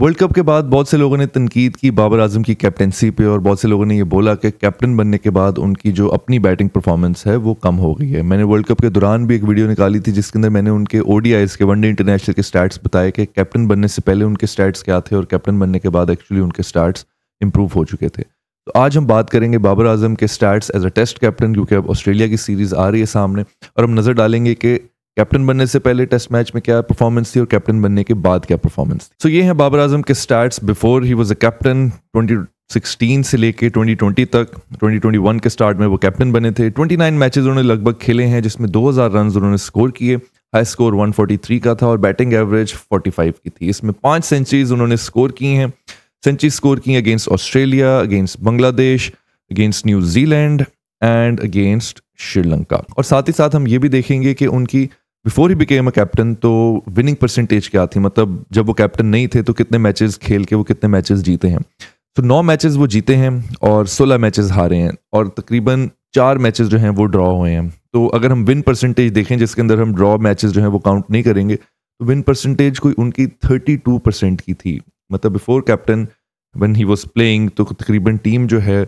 world cup के बाद बहुत से लोगों ने तनकीद की बाबर आजम की कैप्टनसी पे और बहुत से लोगों ने ये बोला कि कैप्टन बनने के बाद उनकी जो अपनी बैटिंग परफॉर्मेंस है वो कम हो गई है मैंने वर्ल्ड कप के दौरान भी एक वीडियो निकाली थी जिसके अंदर मैंने उनके ओडीआईस के वनडे इंटरनेशनल के स्टार्ट्स बताए कि कैप्टन बनने से पहले उनके स्टार्ट क्या थे और कैप्टन बनने के बाद एक्चुअली उनके स्टार्ट इंप्रूव हो चुके थे तो आज हम बात करेंगे बाबर आजम के stats as a test captain क्योंकि अब ऑस्ट्रेलिया की सीरीज़ आ रही है सामने और हम नज़र डालेंगे कि कैप्टन बनने से पहले टेस्ट मैच में क्या परफॉर्मेंस थी और कैप्टन बनने के बाद क्या परफॉर्मेंस थी सो so ये है बाबर आजम के stats before he was a captain twenty 16 से लेके 2020 तक 2021 के स्टार्ट में वो कैप्टन बने थे 29 मैचेस उन्होंने लगभग खेले हैं जिसमें 2000 रन उन्होंने स्कोर किए हाई स्कोर 143 का था और बैटिंग एवरेज 45 की थी इसमें पांच सेंचुरीज उन्होंने स्कोर की हैं सेंचुरी स्कोर की against Australia against Bangladesh against New Zealand and against Sri Lanka और साथ ही साथ हम ये भी देखेंगे कि उनकी before he became a captain तो विनिंग परसेंटेज क्या थी मतलब जब वो कैप्टन नहीं थे तो कितने मैचेस खेल के वो कितने मैचेस जीते हैं तो नौ मैचेस वो जीते हैं और सोलह मैचेस हारे हैं और तकरीबन चार मैचेस जो हैं वो ड्रॉ हुए हैं तो अगर हम विन परसेंटेज देखें जिसके अंदर हम ड्रॉ मैचेस जो हैं वो काउंट नहीं करेंगे तो विन परसेंटेज कोई उनकी थर्टी टू परसेंट की थी मतलब before captain when he was playing तो तकरीबन टीम जो है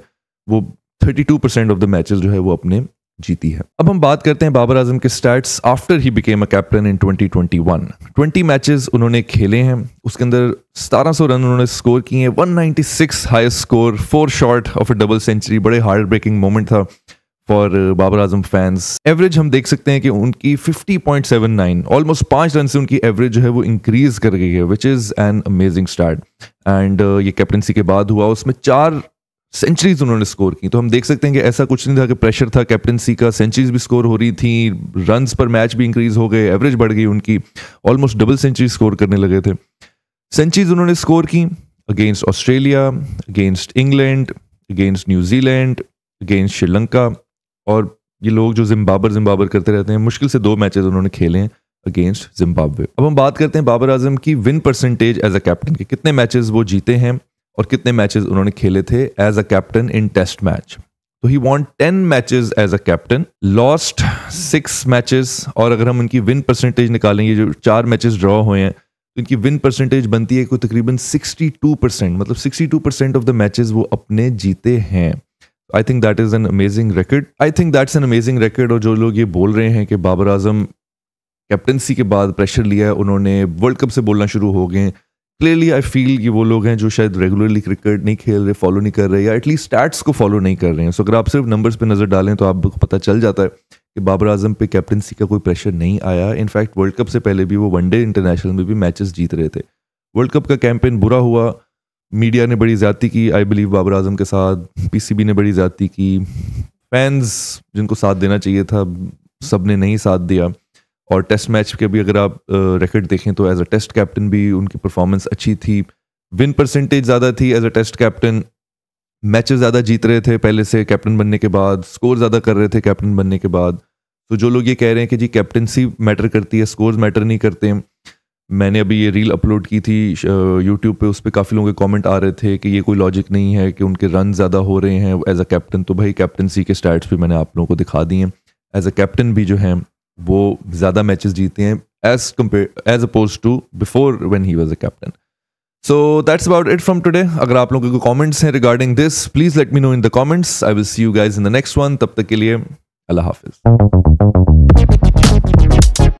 वो thirty two percent of the matches जो है वो अपने जीती है अब हम बात करते हैं बाबर आजम के stats after he became a captain in 2021 20 matches उन्होंने खेले हैं उसके अंदर 1700 रन उन्होंने स्कोर किए हैं 196 highest score four short of a double century बड़े हार्ड ब्रेकिंग मोमेंट था for Babar Azam fans average हम देख सकते हैं कि उनकी 50.79 ऑलमोस्ट पांच रन से उनकी एवरेज जो है वो इंक्रीज कर गई है which is an amazing start and ये कैप्टनसी के बाद हुआ उसमें चार सेंचुरीज उन्होंने स्कोर की तो हम देख सकते हैं कि ऐसा कुछ नहीं था कि प्रेशर था कैप्टनसी का सेंचुरीज भी स्कोर हो रही थी रन पर मैच भी इंक्रीज हो गए एवरेज बढ़ गई उनकी ऑलमोस्ट डबल सेंचुरी स्कोर करने लगे थे सेंचुरीज उन्होंने स्कोर की against Australia against England against New Zealand against Sri Lanka और ये लोग जो जिम्बाबर जिम्बाबर करते रहते हैं मुश्किल से दो मैचेस उन्होंने खेले हैं अगेंस्ट जिम्बाब्वे अब हम बात करते हैं बाबर आजम की win percentage as a captain के कितने मैचेस वो जीते हैं और कितने मैचेस उन्होंने खेले थे as a captain in test match तो ही won ten matches as a captain lost six matches और अगर हम उनकी विन परसेंटेज निकालेंगे जो चार मैचेस ड्रॉ हुए हैं तो इनकी विन परसेंटेज बनती है कोई तकरीबन 62 परसेंट मतलब 62 परसेंट ऑफ द मैचेस वो अपने जीते हैं I think that is an amazing record I think that's an amazing record और जो लोग ये बोल रहे हैं कि बाबर आजम कैप्टनसी के बाद प्रेशर लिया है उन्होंने वर्ल्ड कप से बोलना शुरू हो गए क्लियरली आई फील ये वो लोग हैं जो शायद रेगुलरली क्रिकेट नहीं खेल रहे फॉलो नहीं कर रहे या एटलीस्ट स्टैट्स को फॉलो नहीं कर रहे हैं सो so, अगर आप सिर्फ नंबर्स पे नज़र डालें तो आपको पता चल जाता है कि बाबर आजम पे कैप्टनसी का कोई प्रेशर नहीं आया इनफैक्ट वर्ल्ड कप से पहले भी वो वनडे इंटरनेशनल में भी मैचेस जीत रहे थे वर्ल्ड कप का कैंपेन बुरा हुआ मीडिया ने बड़ी ज्यादती की आई बिलीव बाबर आजम के साथ पीसीबी ने बड़ी ज्यादती की फैंस जिनको साथ देना चाहिए था सब ने नहीं साथ दिया और टेस्ट मैच के भी अगर आप रिकॉर्ड देखें तो एज अ टेस्ट कैप्टन भी उनकी परफॉर्मेंस अच्छी थी विन परसेंटेज ज़्यादा थी as a test captain match ज़्यादा जीत रहे थे पहले से कैप्टन बनने के बाद स्कोर ज़्यादा कर रहे थे कैप्टन बनने के बाद तो जो लोग ये कह रहे हैं कि जी कैप्टनसी मैटर करती है स्कोर मैटर नहीं करते मैंने अभी ये रील अपलोड की थी यूट्यूब पे उस पर काफ़ी लोगों के कमेंट आ रहे थे कि ये कोई लॉजिक नहीं है कि उनके रन ज़्यादा हो रहे हैं एज अ कैप्टन तो भाई कैप्टनसी के स्टैट्स भी मैंने आप लोगों को दिखा दिए हैं एज अ कैप्टन भी जो हैं वो ज़्यादा मैचेस जीते हैं as compare as oppose to before when he was a captain so that's about it from today अगर आप लोगों के कॉमेंट्स हैं regarding this please let me know in the comments I will see you guys in the next one तब तक के लिए अल्लाह हाफिज़